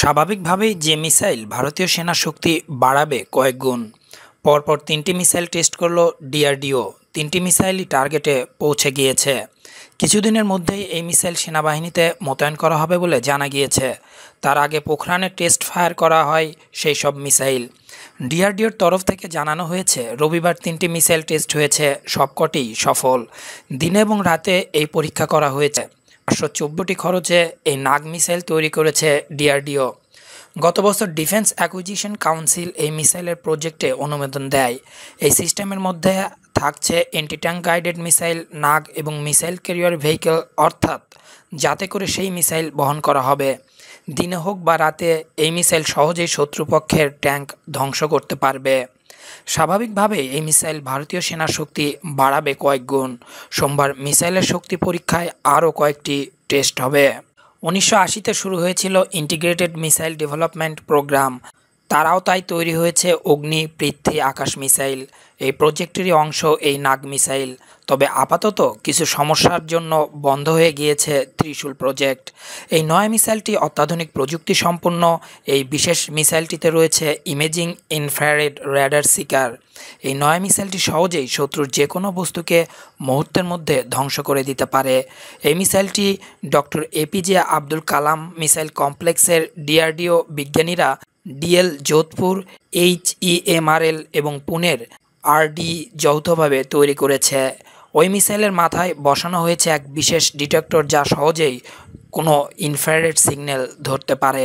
স্বাভাবিকভাবেই যে মিসাইল ভারতীয় সেনা শক্তি বাড়াবে কয়েক গুণ পরপর তিনটি মিসাইল টেস্ট করল ডিআরডিও তিনটি মিসাইলই টার্গেটে পৌঁছে গিয়েছে কিছুদিনের মধ্যেই এই মিসাইল সেনাবাহিনীতে মোতায়েন করা হবে বলে জানা গিয়েছে তার আগে পোখরানে টেস্ট ফায়ার করা হয় সেই সব মিসাইল ডিআরডিওর তরফ থেকে জানানো হয়েছে রবিবার তিনটি মিসাইল টেস্ট হয়েছে সবকটি সফল দিনে এবং রাতে এই পরীক্ষা করা হয়েছে আটশো চব্বটি খরচে এই নাগ মিসাইল তৈরি করেছে ডিআরডিও গত বছর ডিফেন্স অ্যাকুইজিশন কাউন্সিল এই মিসাইলের প্রজেক্টে অনুমোদন দেয় এই সিস্টেমের মধ্যে থাকছে anti tank guided missile Nag এবং মিসাইল ক্যারিয়ার ভেহিকেল অর্থাৎ যাতে করে সেই মিসাইল বহন করা হবে দিনে হোক বা রাতে এই মিসাইল সহজেই শত্রুপক্ষের ট্যাঙ্ক ধ্বংস করতে পারবে স্বাভাবিকভাবে এই মিসাইল ভারতীয় সেনার শক্তি বাড়াবে কয়েক গুণ সোমবার মিসাইলের শক্তি পরীক্ষায় আরও কয়েকটি টেস্ট হবে উনিশশো আশিতে শুরু হয়েছিল ইন্টিগ্রেটেড মিসাইল ডেভেলপমেন্ট প্রোগ্রাম তারাও তাই তৈরি হয়েছে অগ্নি পৃথ্বী আকাশ মিসাইল এই প্রজেক্টেরই অংশ এই নাগ মিসাইল তবে আপাতত কিছু সমস্যার জন্য বন্ধ হয়ে গিয়েছে ত্রিশূল প্রজেক্ট এই নয় মিসাইলটি অত্যাধুনিক প্রযুক্তি সম্পন্ন এই বিশেষ মিসাইলটিতে রয়েছে ইমেজিং ইনফ্রারেড র্যাডার সিকার এই নয় মিসাইলটি সহজেই শত্রুর যে কোনো বস্তুকে মুহূর্তের মধ্যে ধ্বংস করে দিতে পারে এই মিসাইলটি doctor APJ Abdul Kalam missile কমপ্লেক্সের ডিআরডিও বিজ্ঞানীরা ডিএল যোধপুর এইচ এল এবং পুনের আরডি যৌথভাবে তৈরি করেছে ওই মিসাইলের মাথায় বসানো হয়েছে এক বিশেষ ডিটেক্টর যা সহজেই কোনো ইনফ্রারেড সিগন্যাল ধরতে পারে